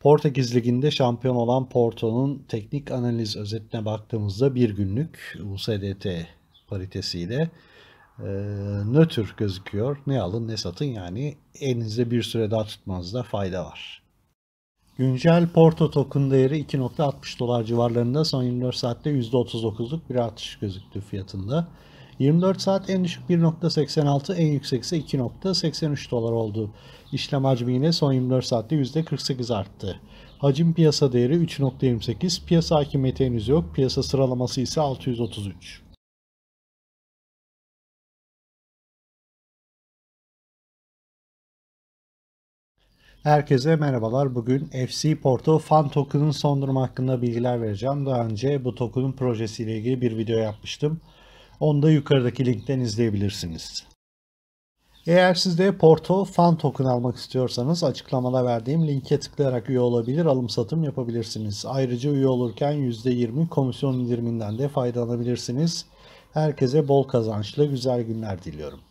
Portekiz Ligi'nde şampiyon olan Porto'nun teknik analiz özetine baktığımızda bir günlük USDT paritesiyle e, nötr gözüküyor. Ne alın ne satın yani elinizde bir süre daha tutmanızda fayda var. Güncel Porto token değeri 2.60 dolar civarlarında son 24 saatte %39'luk bir artış gözüktü fiyatında. 24 saat en düşük 1.86, en yüksek ise 2.83 dolar oldu. İşlem hacmi yine son 24 saatte %48 arttı. Hacim piyasa değeri 3.28, piyasa hakimiyeti henüz yok, piyasa sıralaması ise 633. Herkese merhabalar. Bugün FC Porto Fan Token'ın son durumu hakkında bilgiler vereceğim. Daha önce bu token'ın projesiyle ilgili bir video yapmıştım. Onu da yukarıdaki linkten izleyebilirsiniz. Eğer siz de Porto Fan Token almak istiyorsanız açıklamada verdiğim linke tıklayarak üye olabilir, alım satım yapabilirsiniz. Ayrıca üye olurken %20 komisyon indiriminden de faydalanabilirsiniz. Herkese bol kazançlı güzel günler diliyorum.